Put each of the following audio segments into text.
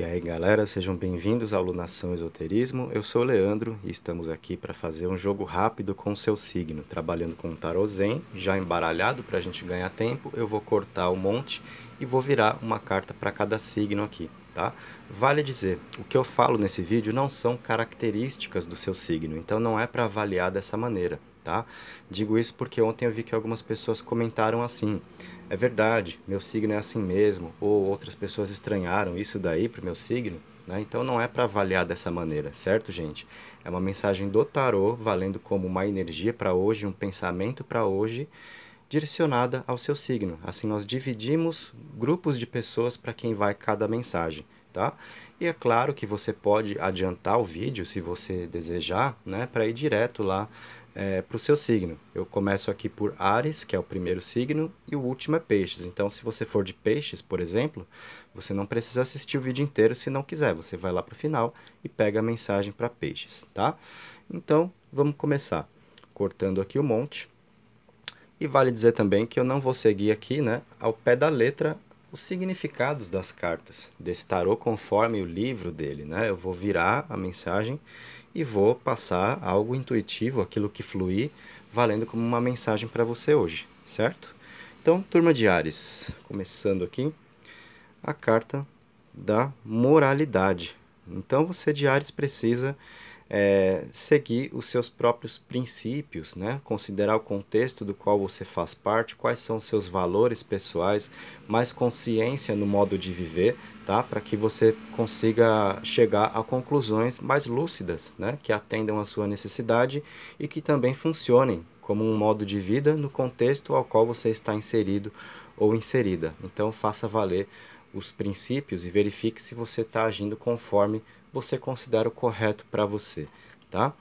E aí galera, sejam bem-vindos ao Lunação Esoterismo. Eu sou o Leandro e estamos aqui para fazer um jogo rápido com o seu signo, trabalhando com o tarô zen, já embaralhado para a gente ganhar tempo. Eu vou cortar um monte e vou virar uma carta para cada signo aqui, tá? Vale dizer, o que eu falo nesse vídeo não são características do seu signo, então não é para avaliar dessa maneira, tá? Digo isso porque ontem eu vi que algumas pessoas comentaram assim: é verdade, meu signo é assim mesmo, ou outras pessoas estranharam isso daí para o meu signo, né? Então não é para avaliar dessa maneira, certo, gente? É uma mensagem do tarô, valendo como uma energia para hoje, um pensamento para hoje, direcionada ao seu signo. Assim nós dividimos grupos de pessoas para quem vai cada mensagem, tá? E é claro que você pode adiantar o vídeo se você desejar, né, para ir direto lá é, para o seu signo. Eu começo aqui por Ares, que é o primeiro signo, e o último é Peixes. Então, se você for de Peixes, por exemplo, você não precisa assistir o vídeo inteiro se não quiser. Você vai lá para o final e pega a mensagem para Peixes, tá? Então, vamos começar cortando aqui o um monte. E vale dizer também que eu não vou seguir aqui, né, ao pé da letra os significados das cartas desse tarô conforme o livro dele, né? Eu vou virar a mensagem e vou passar algo intuitivo, aquilo que fluir, valendo como uma mensagem para você hoje, certo? Então, turma de Ares, começando aqui a carta da moralidade. Então, você de Ares precisa é, seguir os seus próprios princípios, né? considerar o contexto do qual você faz parte, quais são os seus valores pessoais, mais consciência no modo de viver, tá? para que você consiga chegar a conclusões mais lúcidas, né? que atendam a sua necessidade e que também funcionem como um modo de vida no contexto ao qual você está inserido ou inserida. Então faça valer os princípios e verifique se você está agindo conforme você considera o correto para você, tá?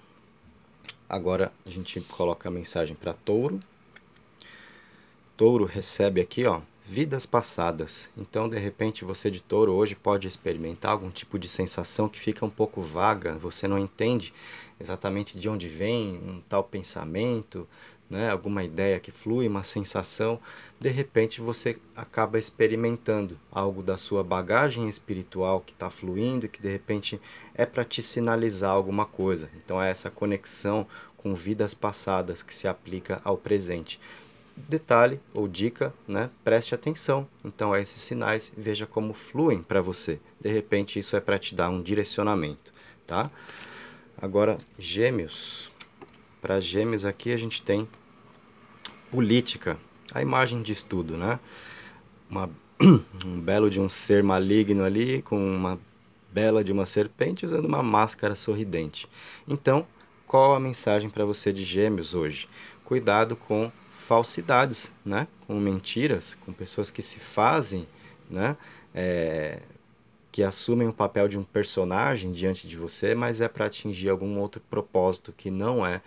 Agora a gente coloca a mensagem para Touro. Touro recebe aqui, ó, vidas passadas. Então, de repente, você de Touro hoje pode experimentar algum tipo de sensação que fica um pouco vaga, você não entende exatamente de onde vem um tal pensamento, né, alguma ideia que flui, uma sensação, de repente você acaba experimentando algo da sua bagagem espiritual que está fluindo e que de repente é para te sinalizar alguma coisa. Então é essa conexão com vidas passadas que se aplica ao presente. Detalhe ou dica, né? Preste atenção. Então a é esses sinais, veja como fluem para você. De repente isso é para te dar um direcionamento, tá? Agora, Gêmeos. Para gêmeos aqui a gente tem política, a imagem de estudo, né? Uma, um belo de um ser maligno ali com uma bela de uma serpente usando uma máscara sorridente. Então, qual a mensagem para você de Gêmeos hoje? Cuidado com falsidades, né? Com mentiras, com pessoas que se fazem, né? É, que assumem o papel de um personagem diante de você, mas é para atingir algum outro propósito que não é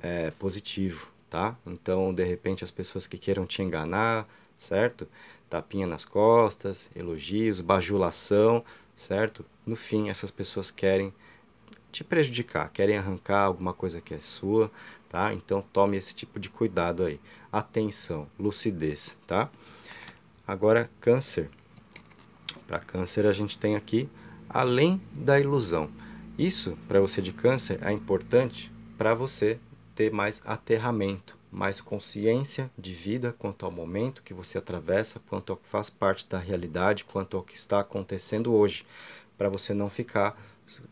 é, positivo, tá? Então, de repente, as pessoas que queiram te enganar, certo? Tapinha nas costas, elogios, bajulação, certo? No fim, essas pessoas querem te prejudicar, querem arrancar alguma coisa que é sua, tá? Então tome esse tipo de cuidado aí. Atenção, lucidez, tá? Agora, câncer. Para câncer, a gente tem aqui além da ilusão. Isso, para você de câncer, é importante para você ter mais aterramento, mais consciência de vida quanto ao momento que você atravessa, quanto ao que faz parte da realidade, quanto ao que está acontecendo hoje, para você não ficar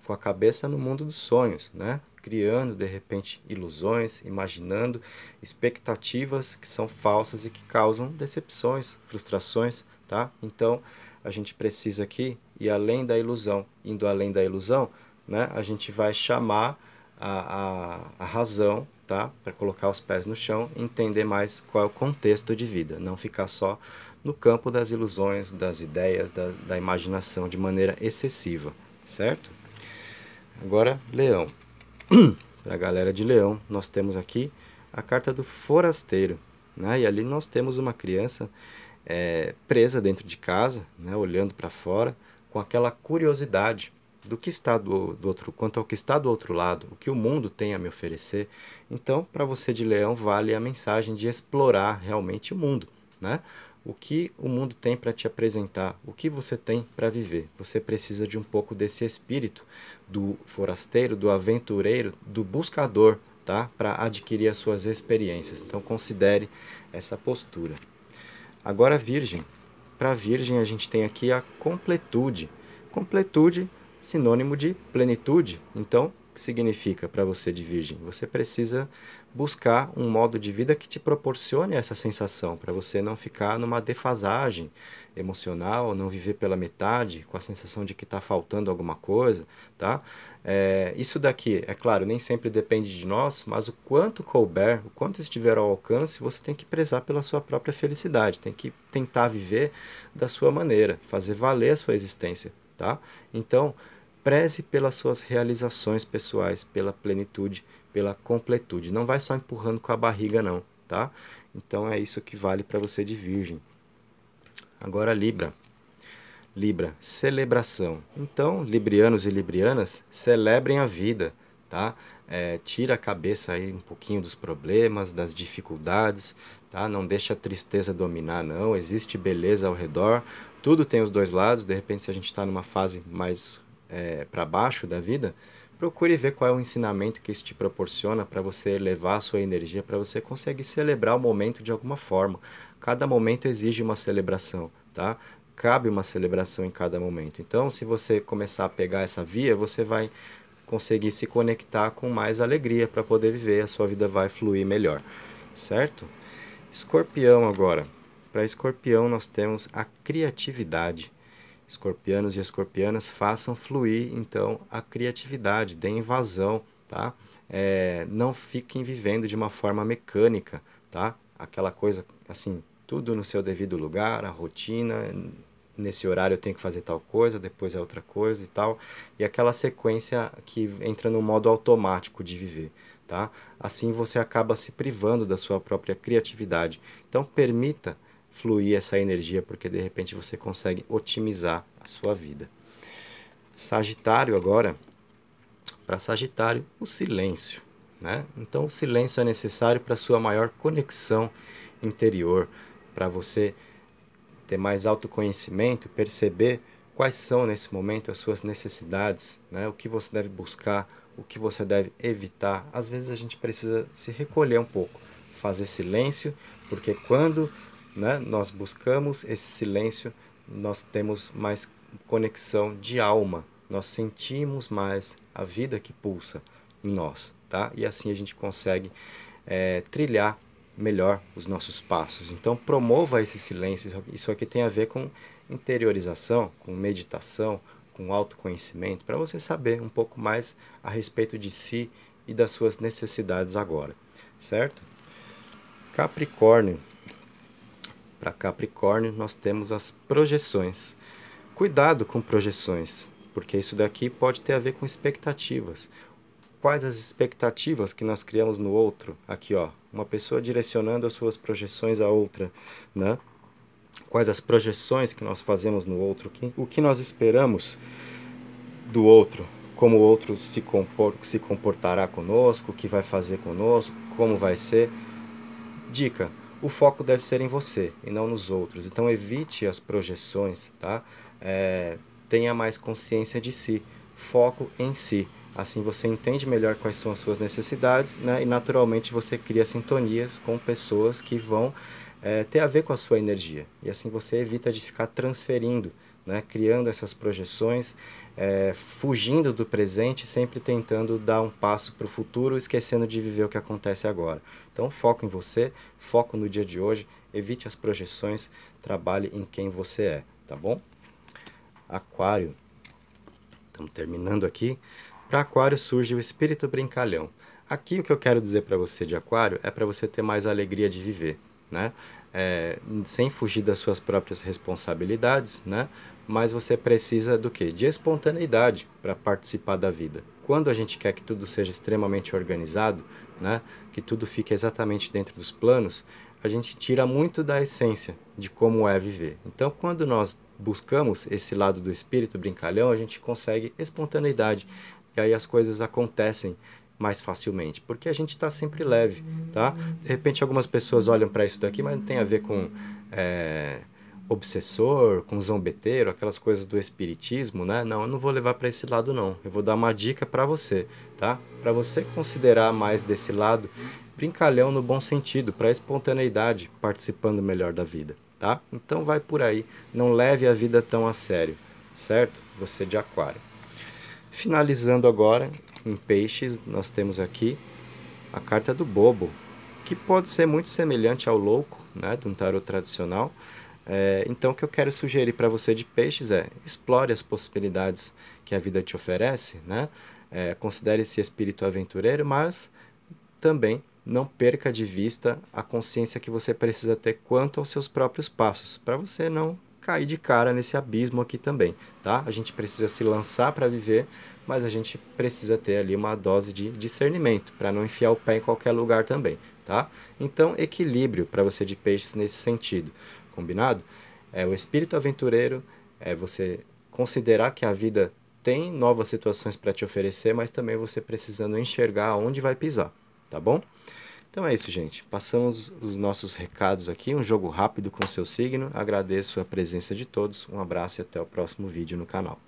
com a cabeça no mundo dos sonhos, né? Criando de repente ilusões, imaginando expectativas que são falsas e que causam decepções, frustrações, tá? Então, a gente precisa aqui e além da ilusão, indo além da ilusão, né? A gente vai chamar a, a, a razão para colocar os pés no chão, entender mais qual é o contexto de vida, não ficar só no campo das ilusões, das ideias, da, da imaginação de maneira excessiva, certo? Agora, Leão. para a galera de Leão, nós temos aqui a carta do forasteiro, né? E ali nós temos uma criança é, presa dentro de casa, né? olhando para fora, com aquela curiosidade do que está do, do outro, quanto ao que está do outro lado, o que o mundo tem a me oferecer. Então, para você de leão, vale a mensagem de explorar realmente o mundo, né? O que o mundo tem para te apresentar, o que você tem para viver. Você precisa de um pouco desse espírito do forasteiro, do aventureiro, do buscador, tá? Para adquirir as suas experiências. Então, considere essa postura. Agora, Virgem. Para Virgem, a gente tem aqui a completude. Completude sinônimo de plenitude. Então, o que significa para você de virgem? Você precisa buscar um modo de vida que te proporcione essa sensação, para você não ficar numa defasagem emocional, não viver pela metade, com a sensação de que está faltando alguma coisa, tá? É, isso daqui, é claro, nem sempre depende de nós, mas o quanto couber, o quanto estiver ao alcance, você tem que prezar pela sua própria felicidade, tem que tentar viver da sua maneira, fazer valer a sua existência tá? Então, preze pelas suas realizações pessoais, pela plenitude, pela completude. Não vai só empurrando com a barriga não, tá? Então é isso que vale para você de virgem. Agora Libra. Libra, celebração. Então, librianos e librianas, celebrem a vida, tá? É, tira a cabeça aí um pouquinho dos problemas, das dificuldades, tá? Não deixa a tristeza dominar, não. Existe beleza ao redor tudo tem os dois lados. De repente, se a gente está numa fase mais é, para baixo da vida, procure ver qual é o ensinamento que isso te proporciona para você elevar a sua energia, para você conseguir celebrar o momento de alguma forma. Cada momento exige uma celebração, tá? Cabe uma celebração em cada momento. Então, se você começar a pegar essa via, você vai conseguir se conectar com mais alegria para poder viver, a sua vida vai fluir melhor, certo? Escorpião agora. Para escorpião, nós temos a criatividade. Escorpianos e escorpianas façam fluir, então, a criatividade, deem invasão tá? É, não fiquem vivendo de uma forma mecânica, tá? Aquela coisa, assim, tudo no seu devido lugar, a rotina, nesse horário eu tenho que fazer tal coisa, depois é outra coisa e tal. E aquela sequência que entra no modo automático de viver, tá? Assim você acaba se privando da sua própria criatividade. Então permita fluir essa energia, porque de repente você consegue otimizar a sua vida. Sagitário agora, para Sagitário, o silêncio. Né? Então, o silêncio é necessário para sua maior conexão interior, para você ter mais autoconhecimento, perceber quais são nesse momento as suas necessidades, né? o que você deve buscar, o que você deve evitar. Às vezes a gente precisa se recolher um pouco, fazer silêncio, porque quando né, nós buscamos esse silêncio, nós temos mais conexão de alma, nós sentimos mais a vida que pulsa em nós, tá? E assim a gente consegue é, trilhar melhor os nossos passos. Então promova esse silêncio. Isso aqui tem a ver com interiorização, com meditação, com autoconhecimento, para você saber um pouco mais a respeito de si e das suas necessidades agora, certo? Capricórnio para Capricórnio, nós temos as projeções. Cuidado com projeções, porque isso daqui pode ter a ver com expectativas. Quais as expectativas que nós criamos no outro? Aqui, ó, uma pessoa direcionando as suas projeções a outra, né? Quais as projeções que nós fazemos no outro? O que nós esperamos do outro? Como o outro se, compor, se comportará conosco? O que vai fazer conosco? Como vai ser? Dica: o foco deve ser em você e não nos outros. Então evite as projeções, tá? É, tenha mais consciência de si, foco em si. Assim você entende melhor quais são as suas necessidades né? e naturalmente você cria sintonias com pessoas que vão é, ter a ver com a sua energia. E assim você evita de ficar transferindo né? criando essas projeções, é, fugindo do presente, sempre tentando dar um passo para o futuro, esquecendo de viver o que acontece agora. Então, foco em você, foco no dia de hoje, evite as projeções, trabalhe em quem você é, tá bom? Aquário, estamos terminando aqui. Para Aquário surge o espírito brincalhão. Aqui o que eu quero dizer para você de Aquário é para você ter mais alegria de viver, né? É, sem fugir das suas próprias responsabilidades, né? mas você precisa do quê? De espontaneidade para participar da vida. Quando a gente quer que tudo seja extremamente organizado, né, que tudo fique exatamente dentro dos planos, a gente tira muito da essência de como é viver. Então, quando nós buscamos esse lado do espírito brincalhão, a gente consegue espontaneidade e aí as coisas acontecem mais facilmente, porque a gente está sempre leve, tá? De repente algumas pessoas olham para isso daqui, mas não tem a ver com é, obsessor, com zombeteiro, aquelas coisas do espiritismo, né? Não, eu não vou levar para esse lado não. Eu vou dar uma dica para você, tá? Para você considerar mais desse lado brincalhão no bom sentido, para espontaneidade, participando melhor da vida, tá? Então vai por aí, não leve a vida tão a sério, certo? Você é de aquário. Finalizando agora, em peixes, nós temos aqui a carta do bobo, que pode ser muito semelhante ao louco, né, de um tarot tradicional, é, então, o que eu quero sugerir para você de peixes é explore as possibilidades que a vida te oferece, né? É, Considere-se espírito aventureiro, mas também não perca de vista a consciência que você precisa ter quanto aos seus próprios passos, para você não cair de cara nesse abismo aqui também, tá? A gente precisa se lançar para viver, mas a gente precisa ter ali uma dose de discernimento para não enfiar o pé em qualquer lugar também, tá? Então, equilíbrio para você de peixes nesse sentido. Combinado? É, o espírito aventureiro é você considerar que a vida tem novas situações para te oferecer, mas também você precisando enxergar onde vai pisar, tá bom? Então é isso, gente. Passamos os nossos recados aqui, um jogo rápido com seu signo. Agradeço a presença de todos. Um abraço e até o próximo vídeo no canal.